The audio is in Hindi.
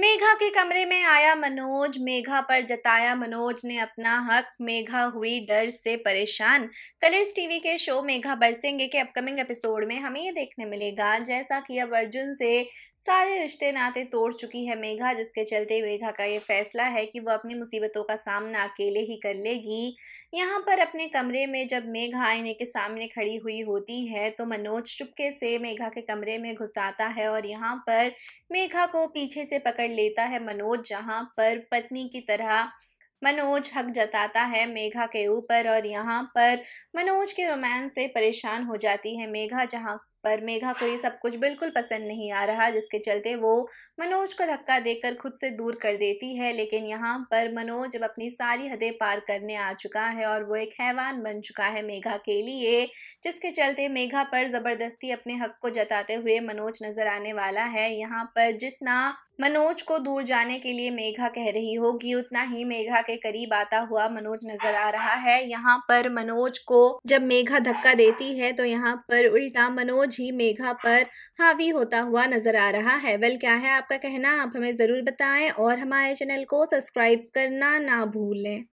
मेघा के कमरे में आया मनोज मेघा पर जताया मनोज ने अपना हक मेघा हुई डर से परेशान कलर्स टीवी के शो मेघा बरसेंगे के अपकमिंग एपिसोड में हमें ये देखने मिलेगा जैसा कि अब अर्जुन से सारे रिश्ते नाते तोड़ चुकी है मेघा जिसके चलते मेघा का ये फैसला है कि वह अपनी मुसीबतों का सामना अकेले ही कर लेगी यहाँ पर अपने कमरे में जब मेघा आईने के सामने खड़ी हुई होती है तो मनोज चुपके से मेघा के कमरे में घुस आता है और यहाँ पर मेघा को पीछे से पकड़ लेता है मनोज जहाँ पर पत्नी की तरह मनोज हक जताता है मेघा के ऊपर और यहाँ पर मनोज के रोमांस से परेशान हो जाती है मेघा जहाँ पर मेघा को ये सब कुछ बिल्कुल पसंद नहीं आ रहा जिसके चलते वो मनोज को धक्का देकर खुद से दूर कर देती है लेकिन यहाँ पर मनोज अब अपनी सारी हदें पार करने आ चुका है और वो एक हैवान बन चुका है मेघा के लिए जिसके चलते मेघा पर ज़बरदस्ती अपने हक को जताते हुए मनोज नज़र आने वाला है यहाँ पर जितना मनोज को दूर जाने के लिए मेघा कह रही होगी उतना ही मेघा के करीब आता हुआ मनोज नजर आ रहा है यहाँ पर मनोज को जब मेघा धक्का देती है तो यहाँ पर उल्टा मनोज ही मेघा पर हावी होता हुआ नजर आ रहा है वेल क्या है आपका कहना आप हमें ज़रूर बताएं और हमारे चैनल को सब्सक्राइब करना ना भूलें